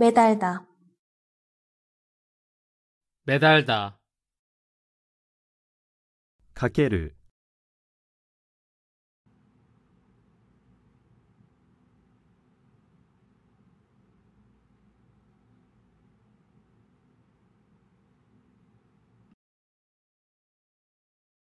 매달다 매달다 가게를